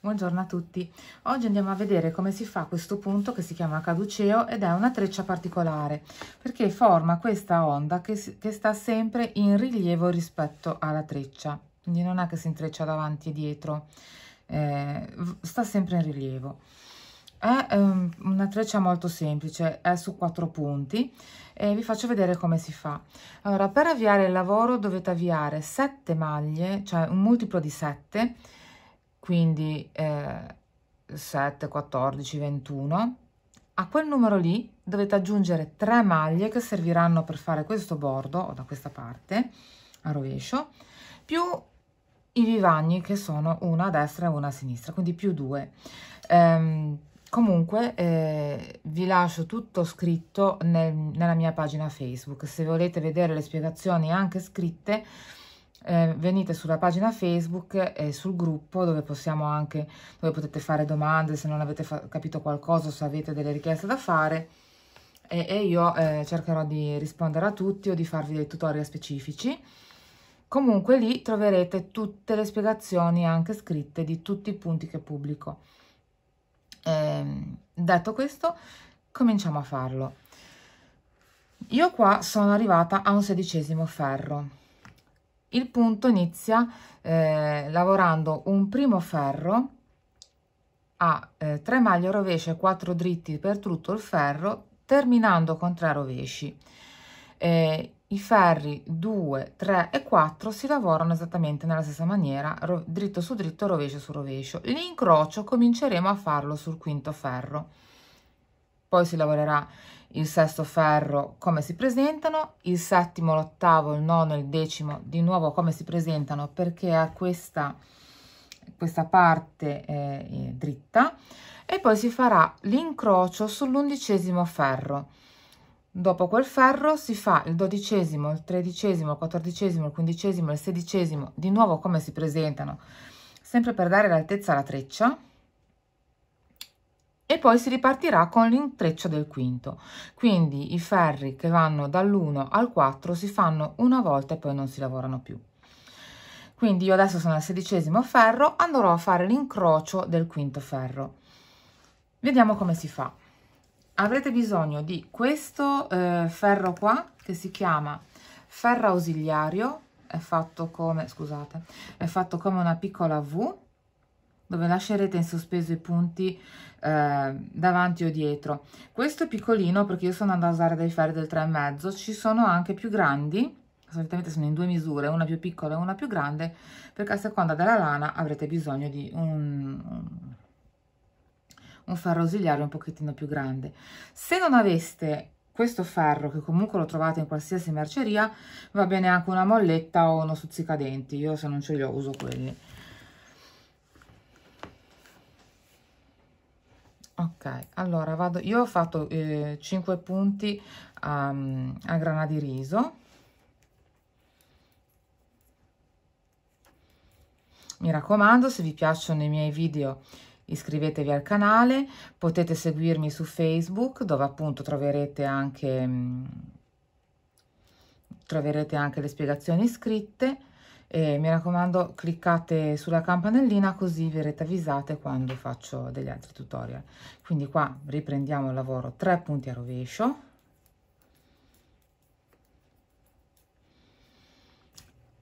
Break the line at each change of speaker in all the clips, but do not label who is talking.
Buongiorno a tutti, oggi andiamo a vedere come si fa questo punto che si chiama caduceo ed è una treccia particolare perché forma questa onda che, che, sta sempre in rilievo rispetto alla treccia, quindi non è che si intreccia davanti e dietro, eh, sta sempre in rilievo. È um, una treccia molto semplice, è su quattro punti e vi faccio vedere come si fa. Allora, per avviare il lavoro dovete avviare 7 maglie, cioè un multiplo di 7 quindi eh, 7, 14, 21, a quel numero lì dovete aggiungere tre maglie che serviranno per fare questo bordo, o da questa parte, a rovescio, più i vivagni che sono una a destra e una a sinistra, quindi più due. Ehm, comunque eh, vi lascio tutto scritto nel, nella mia pagina Facebook, se volete vedere le spiegazioni anche scritte, eh, venite sulla pagina Facebook e sul gruppo dove possiamo anche dove potete fare domande se non avete capito qualcosa o se avete delle richieste da fare e, e io eh, cercherò di rispondere a tutti o di farvi dei tutorial specifici comunque lì troverete tutte le spiegazioni anche scritte di tutti i punti che pubblico eh, detto questo cominciamo a farlo io qua sono arrivata a un sedicesimo ferro il punto inizia eh, lavorando un primo ferro a eh, 3 maglie rovesce 4 dritti per tutto il ferro terminando con 3 rovesci eh, i ferri 2 3 e 4 si lavorano esattamente nella stessa maniera dritto su dritto rovescio su rovescio l'incrocio cominceremo a farlo sul quinto ferro poi si lavorerà il sesto ferro come si presentano, il settimo, l'ottavo, il nono, il decimo di nuovo come si presentano perché ha questa, questa parte eh, eh, dritta e poi si farà l'incrocio sull'undicesimo ferro. Dopo quel ferro si fa il dodicesimo, il tredicesimo, il quattordicesimo, il quindicesimo, il sedicesimo, di nuovo come si presentano, sempre per dare l'altezza alla treccia e poi si ripartirà con l'intreccio del quinto. Quindi i ferri che vanno dall'1 al 4 si fanno una volta e poi non si lavorano più. Quindi io adesso sono al sedicesimo ferro, andrò a fare l'incrocio del quinto ferro. Vediamo come si fa. Avrete bisogno di questo eh, ferro qua che si chiama ferro ausiliario, è fatto come, scusate, è fatto come una piccola V dove lascerete in sospeso i punti eh, davanti o dietro questo è piccolino perché io sono andata a usare dei ferri del 3,5 ci sono anche più grandi solitamente sono in due misure una più piccola e una più grande perché a seconda della lana avrete bisogno di un, un ferro ausiliario un pochettino più grande se non aveste questo ferro che comunque lo trovate in qualsiasi merceria va bene anche una molletta o uno stuzzicadenti io se non ce li ho uso quelli ok allora vado io ho fatto eh, 5 punti a, a grana di riso mi raccomando se vi piacciono i miei video iscrivetevi al canale potete seguirmi su facebook dove appunto troverete anche mm, troverete anche le spiegazioni scritte e mi raccomando cliccate sulla campanellina così verrete avvisate quando faccio degli altri tutorial quindi qua riprendiamo il lavoro 3 punti a rovescio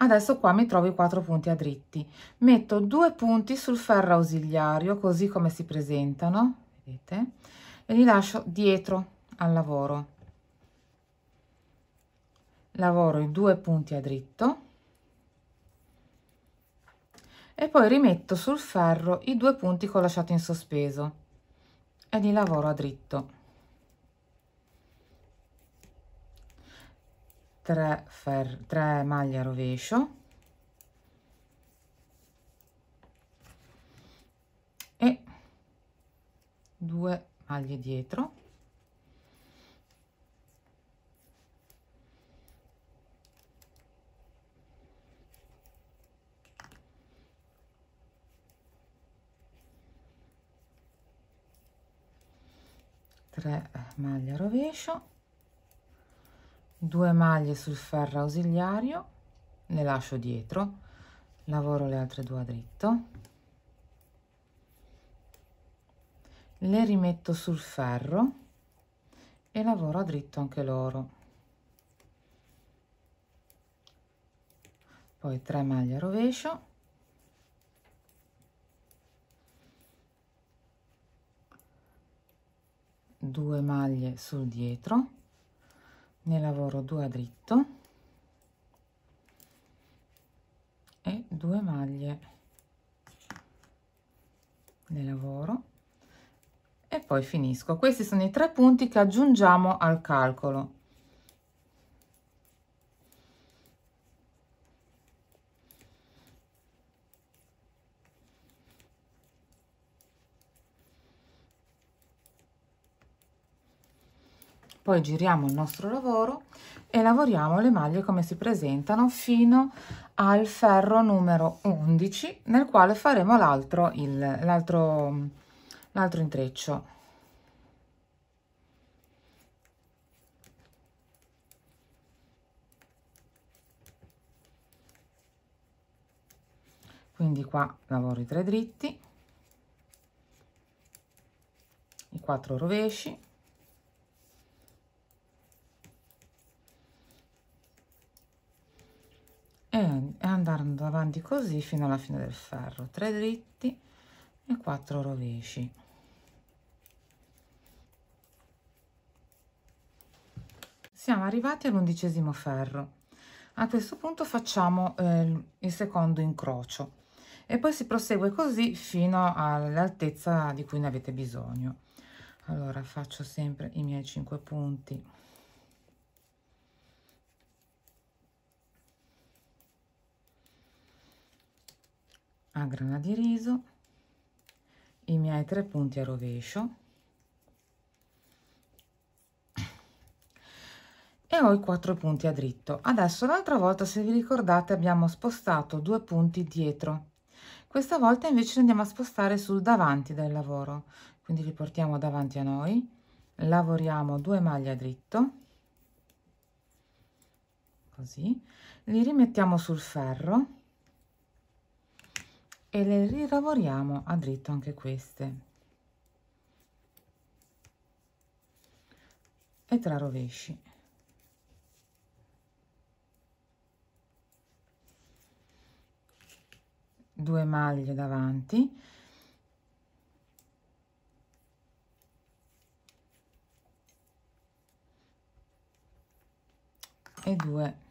Adesso qua mi trovo i 4 punti a dritti. Metto due punti sul ferro ausiliario, così come si presentano, vedete, e li lascio dietro al lavoro. Lavoro i due punti a dritto e poi rimetto sul ferro i due punti che ho lasciato in sospeso e li lavoro a dritto 3, fer 3 maglie a rovescio e 2 maglie dietro 3 eh, maglie a rovescio 2 maglie sul ferro ausiliario le lascio dietro lavoro le altre due a dritto le rimetto sul ferro e lavoro a dritto anche loro poi 3 maglie a rovescio 2 maglie sul dietro ne lavoro due a dritto e due maglie ne lavoro e poi finisco questi sono i tre punti che aggiungiamo al calcolo poi giriamo il nostro lavoro e lavoriamo le maglie come si presentano fino al ferro numero 11 nel quale faremo l'altro l'altro l'altro intreccio quindi qua lavoro i tre dritti i quattro rovesci e andando avanti così fino alla fine del ferro 3 dritti e 4 rovesci siamo arrivati all'undicesimo ferro a questo punto facciamo eh, il secondo incrocio e poi si prosegue così fino all'altezza di cui ne avete bisogno allora faccio sempre i miei 5 punti a grana di riso i miei tre punti a rovescio e ho i quattro punti a dritto adesso l'altra volta se vi ricordate abbiamo spostato due punti dietro questa volta invece andiamo a spostare sul davanti del lavoro quindi li portiamo davanti a noi lavoriamo due maglie a dritto così li rimettiamo sul ferro e le rilavoriamo a dritto anche queste e tra rovesci due maglie davanti e due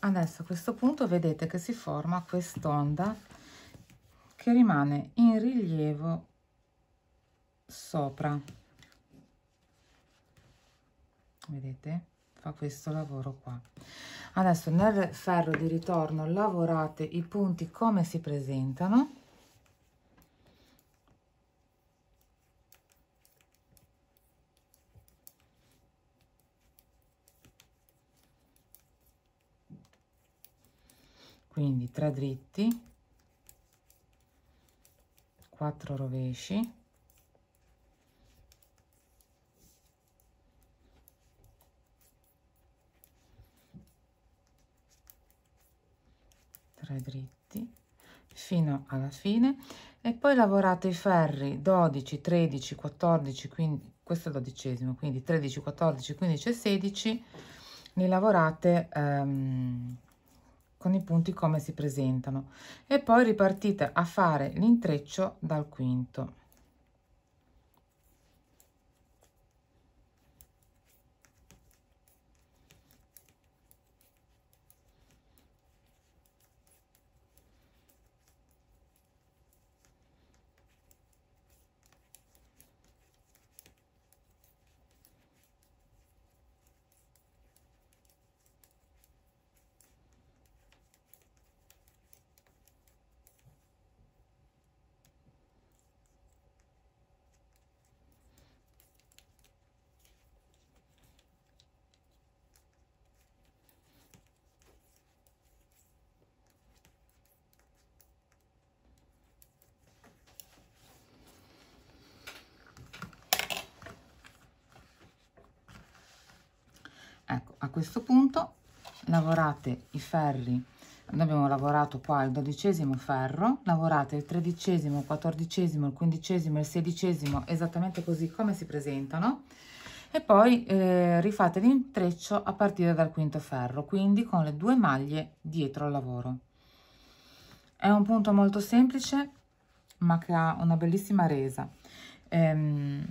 adesso a questo punto vedete che si forma quest'onda che rimane in rilievo sopra vedete fa questo lavoro qua adesso nel ferro di ritorno lavorate i punti come si presentano quindi 3 dritti 4 rovesci dritti fino alla fine e poi lavorate i ferri 12 13 14 15 questo è il dodicesimo quindi 13 14 15 e 16 li lavorate um, con i punti come si presentano e poi ripartite a fare l'intreccio dal quinto questo punto lavorate i ferri noi abbiamo lavorato qua il dodicesimo ferro lavorate il tredicesimo il quattordicesimo il quindicesimo il sedicesimo esattamente così come si presentano e poi eh, rifate l'intreccio a partire dal quinto ferro quindi con le due maglie dietro al lavoro è un punto molto semplice ma che ha una bellissima resa ehm,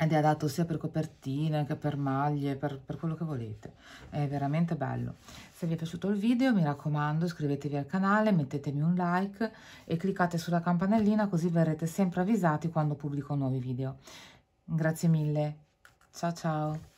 ed è adatto sia per copertine che per maglie, per, per, quello che volete. È veramente bello. Se vi è piaciuto il video mi raccomando iscrivetevi al canale, mettetemi un like e cliccate sulla campanellina così verrete sempre avvisati quando pubblico nuovi video. Grazie mille, ciao ciao!